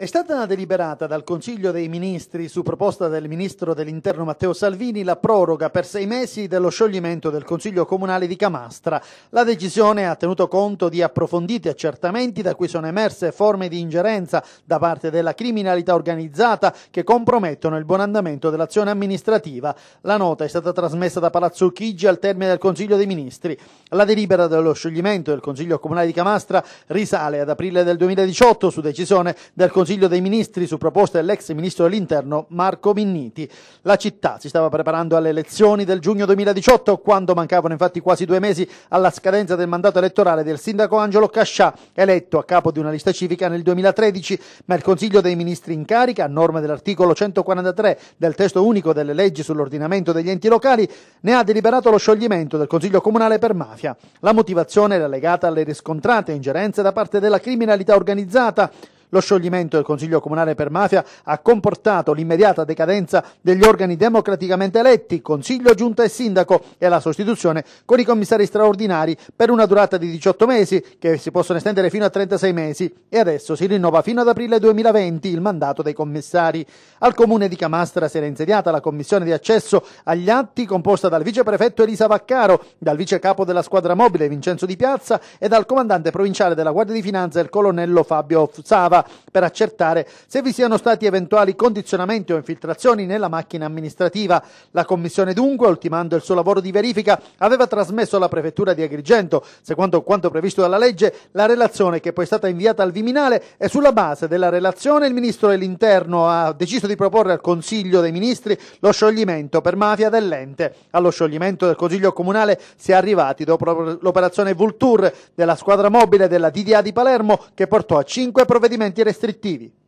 È stata deliberata dal Consiglio dei Ministri, su proposta del Ministro dell'Interno Matteo Salvini, la proroga per sei mesi dello scioglimento del Consiglio Comunale di Camastra. La decisione ha tenuto conto di approfonditi accertamenti da cui sono emerse forme di ingerenza da parte della criminalità organizzata che compromettono il buon andamento dell'azione amministrativa. La nota è stata trasmessa da Palazzo Chigi al termine del Consiglio dei Ministri. La delibera dello scioglimento del Consiglio Comunale di Camastra risale ad aprile del 2018 su decisione del Consiglio Consiglio dei Ministri su proposta dell'ex ministro dell'Interno Marco Minniti. La città si stava preparando alle elezioni del giugno 2018 quando mancavano infatti quasi due mesi alla scadenza del mandato elettorale del sindaco Angelo Cascià, eletto a capo di una lista civica nel 2013, ma il Consiglio dei Ministri in carica, a norma dell'articolo 143 del testo unico delle leggi sull'ordinamento degli enti locali, ne ha deliberato lo scioglimento del Consiglio Comunale per mafia. La motivazione era legata alle riscontrate ingerenze da parte della criminalità organizzata lo scioglimento del Consiglio Comunale per Mafia ha comportato l'immediata decadenza degli organi democraticamente eletti, Consiglio, Giunta e Sindaco, e la sostituzione con i commissari straordinari per una durata di 18 mesi, che si possono estendere fino a 36 mesi, e adesso si rinnova fino ad aprile 2020 il mandato dei commissari. Al Comune di Camastra si era insediata la Commissione di accesso agli atti, composta dal viceprefetto Elisa Vaccaro, dal vicecapo della squadra mobile Vincenzo Di Piazza e dal comandante provinciale della Guardia di Finanza il colonnello Fabio Sava per accertare se vi siano stati eventuali condizionamenti o infiltrazioni nella macchina amministrativa. La Commissione dunque, ultimando il suo lavoro di verifica, aveva trasmesso alla Prefettura di Agrigento, secondo quanto previsto dalla legge, la relazione che poi è stata inviata al Viminale e sulla base della relazione il Ministro dell'Interno ha deciso di proporre al Consiglio dei Ministri lo scioglimento per mafia dell'ente. Allo scioglimento del Consiglio Comunale si è arrivati dopo l'operazione Vulture della squadra mobile della DDA di Palermo che portò a cinque provvedimenti strumenti restrittivi.